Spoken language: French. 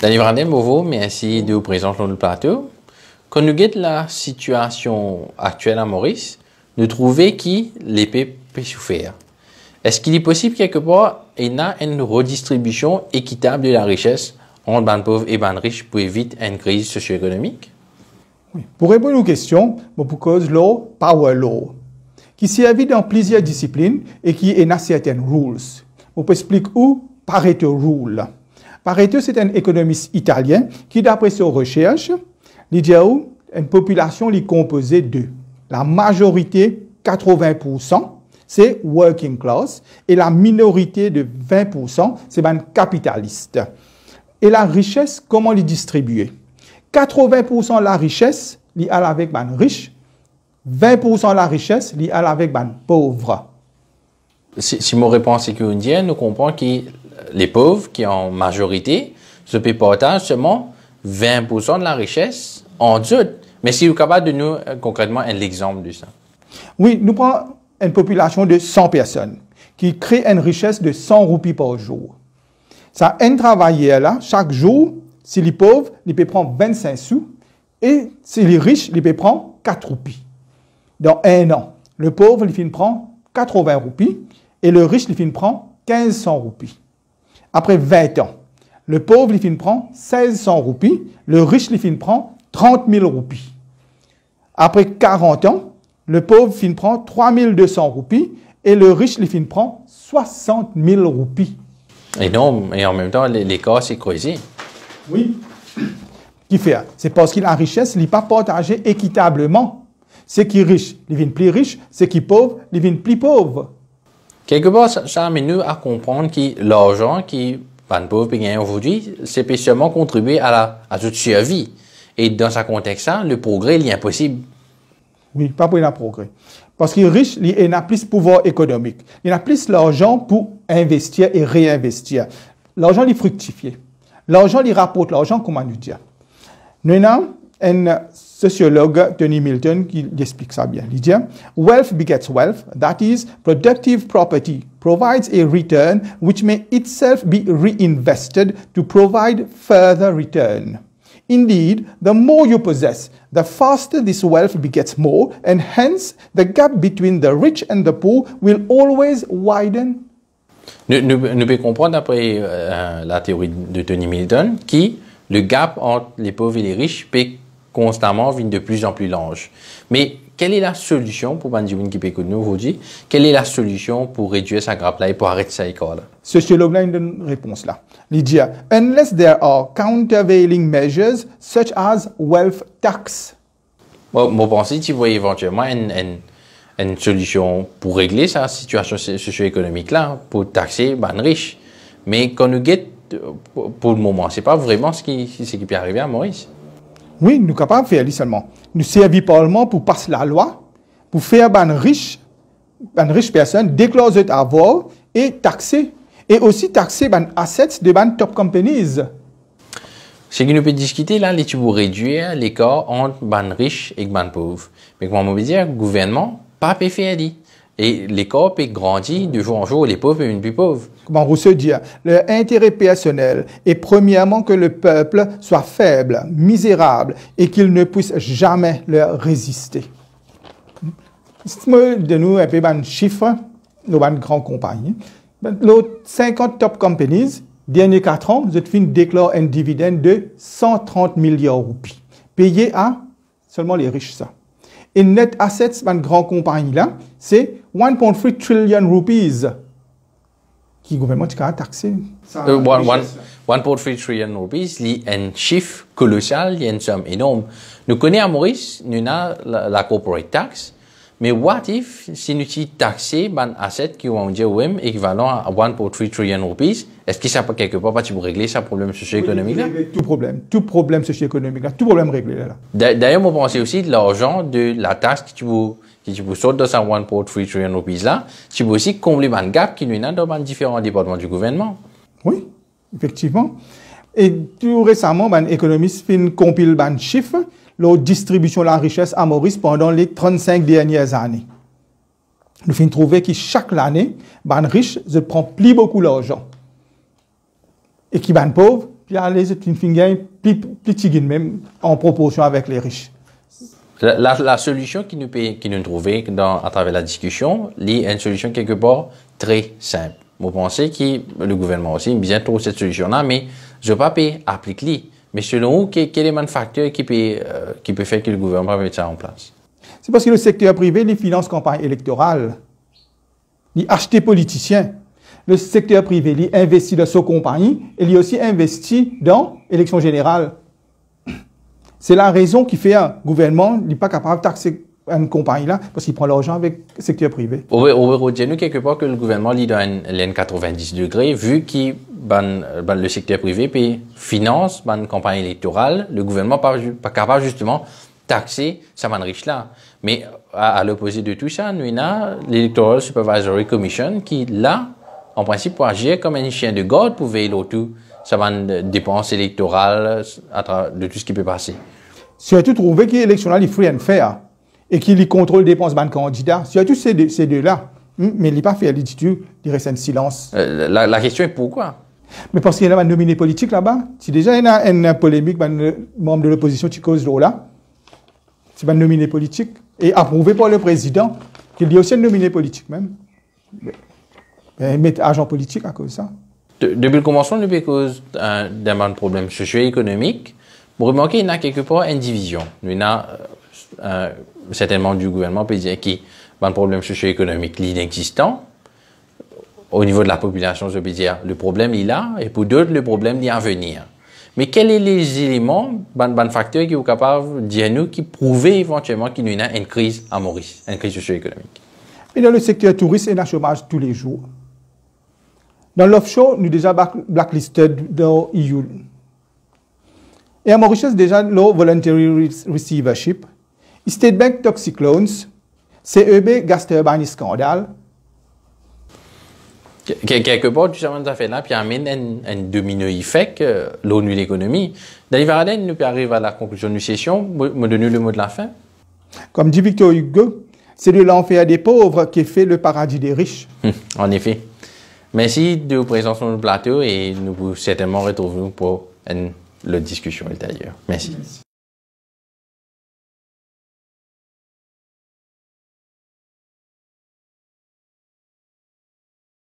Daniel livrade Bovo, merci de vous présenter sur le plateau. Quand nous guettons la situation actuelle à Maurice, nous trouvons qui l'épée peut souffrir. Est-ce qu'il est possible quelque part qu'il y une redistribution équitable de la richesse entre les pauvres et les riches pour éviter une crise socio-économique Pour répondre aux questions, je propose le Power Law, qui sert dans plusieurs disciplines et qui a certaines rules. Je vous expliquer où Pareto Rule. Pareto, c'est un économiste italien qui, d'après ses recherches, il dit une population est composée de la majorité, 80%, c'est working class, et la minorité de 20%, c'est capitaliste. Et la richesse, comment les distribuer 80% de la richesse, li avec ban riche, 20% la richesse, li avec ban pauvre. Si, mon réponse est indienne, nous comprend que les pauvres qui ont majorité, se pays pourtant seulement 20% de la richesse en dessous. Mais si vous êtes capable de nous euh, concrètement un exemple de ça. Oui, nous prenons une population de 100 personnes qui crée une richesse de 100 roupies par jour. Ça, un travailleur là, chaque jour, s'il est pauvre, il peut prendre 25 sous et s'il est riche, il peut prendre 4 roupies. Dans un an, le pauvre, il prend 80 roupies et le riche, il prend 1500 roupies après 20 ans. Le pauvre, il prend 1600 roupies. Le riche, il prend 30 000 roupies. Après 40 ans, le pauvre, il prend 3200 roupies. Et le riche, il prend 60 000 roupies. non, Et en même temps, l'écart, c'est creusé. Oui. Qui fait C'est parce qu'il la richesse, n'est pas partagée équitablement. Ceux qui riche, ils deviennent plus riches. Ceux qui pauvre, ils deviennent plus pauvres. Quelque part, ça, amène nous à comprendre que l'argent qui Van Pauvre gagner aujourd'hui, c'est spécialement contribuer à, la, à toute survie. Et dans ce contexte-là, le progrès, est impossible. Oui, pas pour le progrès. Parce est riche, il n'a plus de pouvoir économique. Il n'a plus l'argent pour investir et réinvestir. L'argent, est fructifié. L'argent, il rapporte l'argent, comment on nous dit un sociologue, Tony Milton, qui explique ça bien. Il dit Wealth begets wealth, that is, productive property provides a return which may itself be reinvested to provide further return. Indeed, the more you possess, the faster this wealth begets more, and hence the gap between the rich and the poor will always widen. Nous, comprendre d'après euh, la théorie de Tony Milton le gap entre les pauvres et les riches constamment viennent de plus en plus larges. Mais quelle est la solution pour Benjamin qui peut nous aujourd'hui? Quelle est la solution pour réduire sa grappe là et pour arrêter sa école? Sociologue là, une réponse là. Il dit, unless there are countervailing measures such as wealth tax. Bon, moi, pensez tu vois éventuellement une, une, une, solution pour régler sa situation socio-économique là, pour taxer ben riches. Mais quand nous guette euh, pour le moment, ce n'est pas vraiment ce qui, ce qui peut arriver à Maurice. Oui, nous sommes capables de faire seulement. Nous servons Parlement pour passer la loi, pour faire ban riche, ban riche personne déclarer à avoir et taxer. Et aussi taxer les assets de ban top companies. Ce qui nous peut discuter là, les pour réduire l'écart entre ban riches et ban pauvres. Mais comment on peut dire, gouvernement, pas dit et les peut grandir du jour en jour, les pauvres et une plus vous se Rousseau dit, hein, l'intérêt personnel est premièrement que le peuple soit faible, misérable et qu'il ne puisse jamais leur résister. C'est moi de nous un peu de chiffres, une grande compagnie, ben, L'autre 50 top companies, derniers 4 ans, ont déclare un dividende de 130 milliards de roupies, payé à seulement les riches, ça. Et net assets ban grand compagnie là, c'est 1.3 trillion rupees qui gouvernement a taxé. 1.3 euh, trillion rupees, c'est un chiffre colossal, c'est y une somme énorme. Nous connaissons à Maurice, nous avons la, la corporate tax, mais what if, si nous taxer ban asset qui ont dit OM équivalent à 1.3 trillion rupees, est-ce que ça peut quelque part tu peux régler ça problème socio-économique là? Tout problème, tout problème socio-économique tout problème réglé là. D'ailleurs, vous pensez aussi de l'argent de la taxe qui vous si tu peux sortir de ce 1.3 trillion rupees là, tu peux aussi combler ban gap qui nous a dans différents départements du gouvernement. Oui, effectivement. Et tout récemment, ban économiste fin compile ban chiffre la distribution de la richesse à Maurice pendant les 35 dernières années. Nous finissons trouvé que chaque année, les riches ne prennent plus beaucoup d'argent. Et qui les pauvres, puis allez, gagnent plus, même en proportion avec les riches. La, solution qui nous, qui à travers la discussion, est une solution quelque part très simple. Vous pensez que le gouvernement aussi, il bien trouve cette solution-là, mais je ne vais pas appliquer mais selon vous, quel est le facteur euh, qui peut, faire que le gouvernement mette ça en place C'est parce que le secteur privé, les finance campagne électorale, les acheter politiciens. Le secteur privé, il investit dans sa compagnie et il aussi investit dans l'élection générale. C'est la raison qui fait un gouvernement n'est pas capable de taxer une compagnie là, parce qu'il prend l'argent avec le secteur privé. On va retenir quelque part que le gouvernement lit dans une 90 degrés, vu qui le secteur privé puis finance ben, une campagne électorale, le gouvernement n'est pas, capable justement taxer ça man riche là. Mais à, l'opposé de tout ça, nous avons l'Electoral Supervisory Commission qui, là, en principe, pour agir comme un chien de garde pour veiller au tout, ça va euh, dépenses électorales, à de tout ce qui peut passer. tout trouver que l'élection, il faut rien faire et qui y contrôle dépenses de candidat, tous ces deux-là. Hmm, mais il n'est pas fait Tu il reste un silence. Euh, la, question est pourquoi Mais parce qu'il y a un nominé politique là-bas. Si déjà il y a une, polémique, un ben, membre de l'opposition qui cause là, c'est un nominé politique et approuvé par le président, qu'il y a aussi un nominé politique même. Ben, mais, agent politique à cause de ça. depuis le commencement, depuis cause d'un problème socio-économique, vous remarquez il y a quelque part une division. Nous y euh, certainement du gouvernement peuvent dire qu'il a un problème socio-économique l'inexistant. Au niveau de la population, je veux dire le problème il a, et pour d'autres, le problème il est à venir. Mais quels sont les éléments, les facteurs qui sont capables de dire nous, qui prouvent éventuellement qu'il y a une crise à Maurice, une crise socio-économique Mais dans le secteur touriste, il y a un chômage tous les jours. Dans l'offshore, nous sommes déjà blacklisted dans l'EU. Et à Mauritius, déjà, le voluntary receivership, State Bank Toxic Loans, CEB Gas Turbine Scandale. Quelque part, que ça fait là, puis un, un domino effet euh, l'ONU l'économie. David Allen nous arriver à la conclusion de session. Me donne le mot de la fin. Comme dit Victor Hugo, c'est de l'enfer des pauvres qui fait le paradis des riches. Hum, en effet. Merci de votre présence sur le plateau et nous vous certainement retrouvons pour une, discussion ultérieure. Merci.